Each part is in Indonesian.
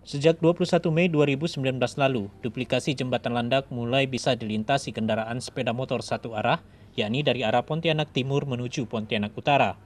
Sejak 21 Mei 2019 lalu, duplikasi jembatan landak mulai bisa dilintasi kendaraan sepeda motor satu arah, yakni dari arah Pontianak Timur menuju Pontianak Utara.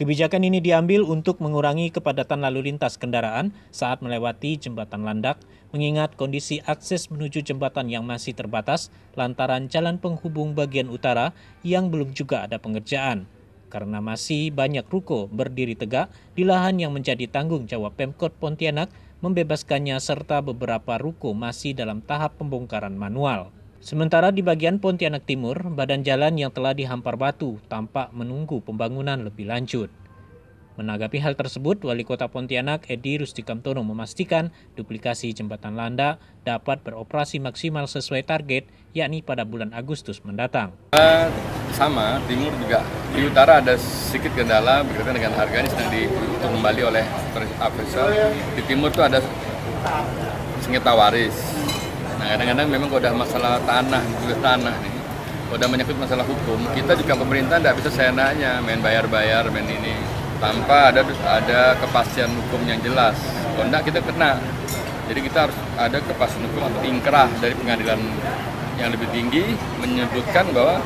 Kebijakan ini diambil untuk mengurangi kepadatan lalu lintas kendaraan saat melewati jembatan landak, mengingat kondisi akses menuju jembatan yang masih terbatas lantaran jalan penghubung bagian utara yang belum juga ada pengerjaan karena masih banyak ruko berdiri tegak di lahan yang menjadi tanggung jawab Pemkot Pontianak membebaskannya serta beberapa ruko masih dalam tahap pembongkaran manual. Sementara di bagian Pontianak Timur, badan jalan yang telah dihampar batu tampak menunggu pembangunan lebih lanjut. Menanggapi hal tersebut, Wali Kota Pontianak Edi Rustikamtono memastikan duplikasi jembatan Landa dapat beroperasi maksimal sesuai target, yakni pada bulan Agustus mendatang. Ya, sama, timur juga. Di utara ada sedikit kendala berkaitan dengan harga ini sedang dihitung kembali oleh appraisal. Ah, Di timur itu ada sengketa waris. Nah, kadang-kadang memang kalau udah masalah tanah, juga tanah nih, kalau udah menyangkut masalah hukum, kita juga pemerintah tidak bisa seenaknya main bayar-bayar, main ini tanpa ada ada kepastian hukum yang jelas. Kalau enggak kita kena. Jadi kita harus ada kepastian hukum atau ingkrah dari pengadilan yang lebih tinggi menyebutkan bahwa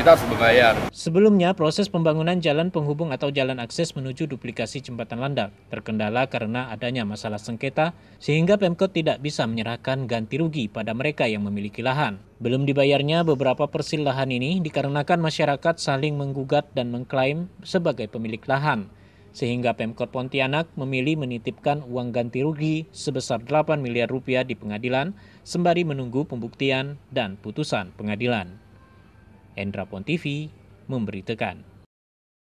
kita harus membayar. Sebelumnya, proses pembangunan jalan penghubung atau jalan akses menuju duplikasi jembatan landak terkendala karena adanya masalah sengketa sehingga Pemkot tidak bisa menyerahkan ganti rugi pada mereka yang memiliki lahan. Belum dibayarnya beberapa persil lahan ini dikarenakan masyarakat saling menggugat dan mengklaim sebagai pemilik lahan sehingga Pemkot Pontianak memilih menitipkan uang ganti rugi sebesar 8 miliar rupiah di pengadilan sembari menunggu pembuktian dan putusan pengadilan. Endra Pontivi memberitakan.